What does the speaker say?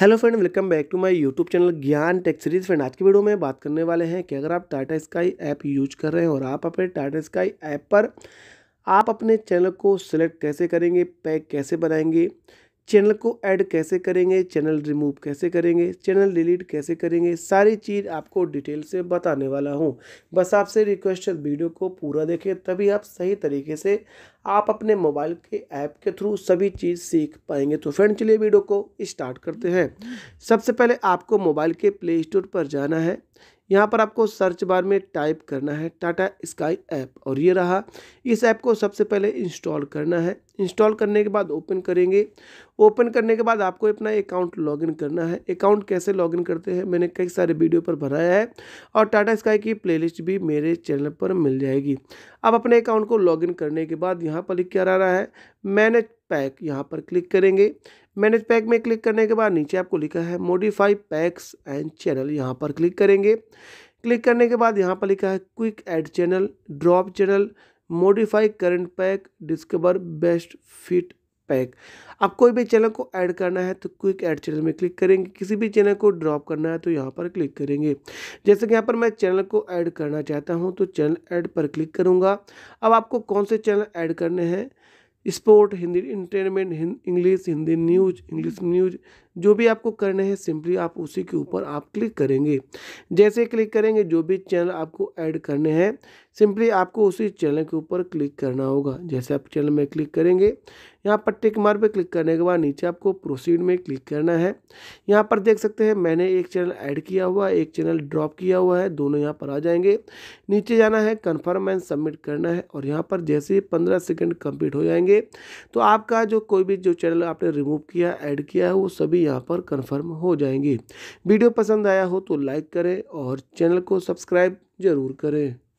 Hello friend welcome back to my YouTube channel Gyan tech series friend आज की video में बात करने वाले हैं कि अगर आप टाटा स्काई ऐप यूज कर रहे हैं और आप अपने टाटा स्काई ऐप पर आप अपने चैनल को सिलेक्ट कैसे करेंगे पैक कैसे बनाएंगे चैनल को ऐड कैसे करेंगे चैनल रिमूव कैसे करेंगे चैनल डिलीट कैसे करेंगे सारी चीज़ आपको डिटेल से बताने वाला हूँ बस आपसे रिक्वेस्ट है वीडियो को पूरा देखें तभी आप सही तरीके से आप अपने मोबाइल के ऐप के थ्रू सभी चीज़ सीख पाएंगे तो फ्रेंड चलिए वीडियो को स्टार्ट करते हैं हम्म। सबसे पहले आपको मोबाइल के प्ले स्टोर पर जाना है यहाँ पर आपको सर्च बार में टाइप करना है टाटा स्काई ऐप और ये रहा इस ऐप को सबसे पहले इंस्टॉल करना है इंस्टॉल करने के बाद ओपन करेंगे ओपन करने के बाद आपको अपना अकाउंट लॉगिन करना है अकाउंट कैसे लॉगिन करते हैं मैंने कई सारे वीडियो पर भराया है और टाटा स्काई की प्लेलिस्ट भी मेरे चैनल पर मिल जाएगी अब अपने अकाउंट को लॉगिन करने के बाद यहाँ पर क्या आ रहा है मैनेज पैक यहाँ पर क्लिक करेंगे मैनेज पैक में क्लिक करने के बाद नीचे आपको लिखा है मोडिफाई पैक्स एंड चैनल यहाँ पर क्लिक करेंगे क्लिक करने के बाद यहाँ पर लिखा है quick add channel drop channel modify current pack discover best fit pack आप कोई भी चैनल को ऐड करना है तो क्विक ऐड चैनल में क्लिक करेंगे किसी भी चैनल को ड्रॉप करना है तो यहाँ पर क्लिक करेंगे जैसे कि यहाँ पर मैं चैनल को ऐड करना चाहता हूँ तो चैनल ऐड पर क्लिक करूँगा अब आपको कौन से चैनल ऐड करने हैं sport Hindi entertainment English Hindi news English news जो भी आपको करने हैं सिंपली आप उसी के ऊपर आप क्लिक करेंगे जैसे क्लिक करेंगे जो भी चैनल आपको ऐड करने हैं सिंपली आपको उसी चैनल के ऊपर क्लिक करना होगा जैसे आप चैनल में क्लिक करेंगे यहाँ पर टिक मार पर क्लिक करने के बाद नीचे आपको प्रोसीड में क्लिक करना है यहाँ पर देख सकते हैं मैंने एक चैनल ऐड किया हुआ एक चैनल ड्रॉप किया हुआ है दोनों यहाँ पर आ जाएंगे नीचे जाना है कन्फर्म एंड सबमिट करना है और यहाँ पर जैसे ही पंद्रह सेकेंड कम्प्लीट हो जाएंगे करेंगे तो आपका जो कोई भी जो चैनल आपने रिमूव किया ऐड किया है वो सभी यहाँ पर कन्फर्म हो जाएंगे वीडियो पसंद आया हो तो लाइक करें और चैनल को सब्सक्राइब ज़रूर करें